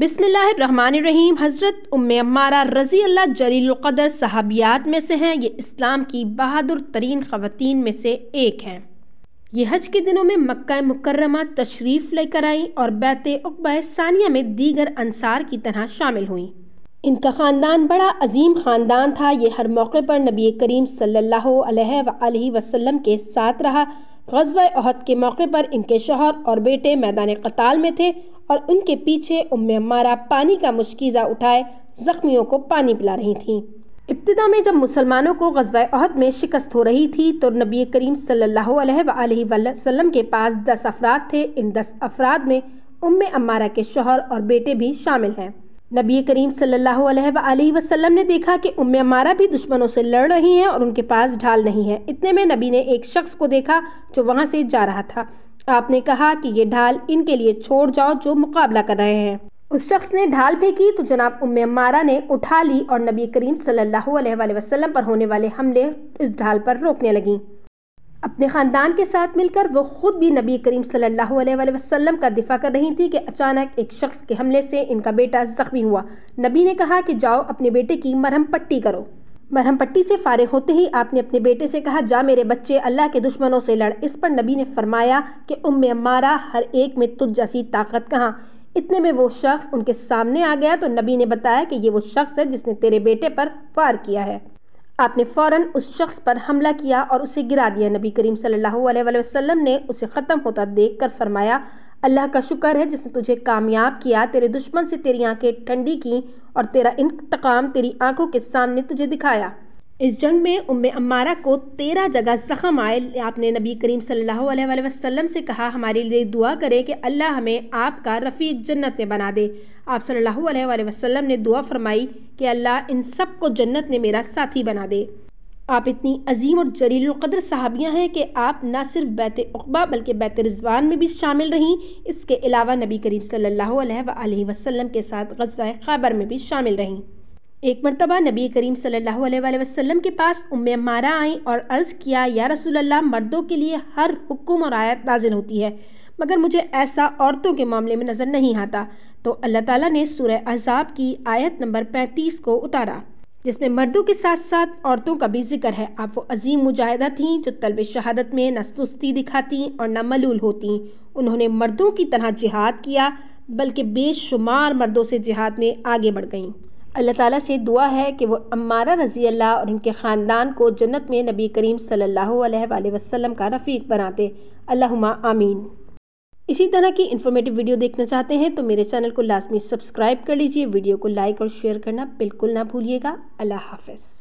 बिसमीम हज़रत उम अम्मारा रज़ी अल्लाह जलीलक़दर सहाबियात में से हैं ये इस्लाम की बहादुर तरीन ख़वान में से एक हैं ये हज के दिनों में मक्का मुकर्रमा तशरीफ़ लेकर आईं और बैत उकबा सानिया में दीगर अनसार की तरह शामिल हुईं इनका ख़ानदान बड़ा अजीम ख़ानदान था ये हर मौके पर नबी करीम सल्लल्लाहु अलैहि वसल्लम के साथ रहा गजब अहद के मौके पर इनके शोहर और बेटे मैदान कताल में थे और उनके पीछे उम अम्मारा पानी का मुश्किजा उठाए ज़ख्मियों को पानी पिला रही थीं इब्तदा में जब मुसलमानों को गजब अहद में शिकस्त हो रही थी तो नबी करीम सल्लाम के पास दस अफराद थे इन दस अफराद में उम अम्मारा के शोहर और बेटे भी शामिल हैं नबी करीम सल्लल्लाहु अलैहि वसल्लम ने देखा कि उम्मे अमारा भी दुश्मनों से लड़ रही हैं और उनके पास ढाल नहीं है इतने में नबी ने एक शख्स को देखा जो वहाँ से जा रहा था आपने कहा कि ये ढाल इनके लिए छोड़ जाओ जो मुकाबला कर रहे हैं उस शख्स ने ढाल फेंकी तो जनाब उम्मे अमारा ने उठा ली और नबी करीम सल्लल्लाहु अलैहि वसल्लम पर होने वाले हमले इस ढाल पर रोकने लगीं अपने ख़ानदान के साथ मिलकर वो ख़ुद भी नबी करीम सल्लल्लाहु अलैहि वसल्लम का दिफा कर रही थी कि अचानक एक शख्स के हमले से इनका बेटा ज़ख्मी हुआ नबी ने कहा कि जाओ अपने बेटे की मरहम पट्टी करो मरहम पट्टी से फारे होते ही आपने अपने बेटे से कहा जा मेरे बच्चे अल्लाह के दुश्मनों से लड़ इस पर नबी ने फरमाया कि उम मारा हर एक में तुझ जैसी ताकत कहाँ इतने में वो शख्स उनके सामने आ गया तो नबी ने बताया कि ये वो शख्स है जिसने तेरे बेटे पर वार किया है आपने फौरन उस शख्स पर हमला किया और उसे गिरा दिया नबी करीम सल्लल्लाहु अलैहि वसल्लम ने उसे ख़त्म होता देख कर फरमाया अल्लाह का शुक्र है जिसने तुझे कामयाब किया तेरे दुश्मन से तेरी आंखें ठंडी की और तेरा इंतकाम तेरी आंखों के सामने तुझे दिखाया इस जंग में उम अम्मारा को तेरह जगह ज़ख़म आए आपने नबी करीम सल्लल्लाहु अलैहि वसल्लम से कहा हमारे लिए दुआ करें कि अल्लाह हमें आपका रफ़ीक जन्नत में बना दे आप सल्लल्लाहु अलैहि वसल्लम ने दुआ फरमाई कि अल्लाह इन सब को जन्नत में मेरा साथी बना दे आप इतनी अजीम और जलीलक़द्र साहबियाँ हैं कि आप ना सिर्फ बैत अकबा बल्कि बैत रिजवान में भी शामिल रहीं इसके अलावा नबी करीम सल्लल्लाहु अलैहि वसल्लम के साथ गजवा खैबर में भी शामिल रहीं एक मरतबा नबी करीम सल्लल्लाहु अलैहि वसल्लम के पास उम मारा आई और अर्ज़ किया या अल्लाह मर्दों के लिए हर हुक्म और आयत नाजिल होती है मगर मुझे ऐसा औरतों के मामले में नज़र नहीं आता तो अल्लाह ताला ने सूरह अहजाब की आयत नंबर 35 को उतारा जिसमें मर्दों के साथ साथ औरतों का भी जिक्र है आप वो अजीम मुजाहिदा थीं जो तलब शहादत में न सुस्ती दिखाती और न मलूल होती उन्होंने मर्दों की तरह जिहाद किया बल्कि बेशुमार मर्दों से जिहाद में आगे बढ़ गईं अल्लाह ताला से दुआ है कि वो अम्मारा रज़ी अल्लाह और इनके ख़ानदान को जन्नत में नबी करीम सल्लल्लाहु अलैहि वसल्लम का रफ़ीक बनाते अल्लाहुमा आमीन इसी तरह की इन्फॉर्मेटिव वीडियो देखना चाहते हैं तो मेरे चैनल को लाजमी सब्सक्राइब कर लीजिए वीडियो को लाइक और शेयर करना बिल्कुल ना भूलिएगा अल्लाह हाफिज़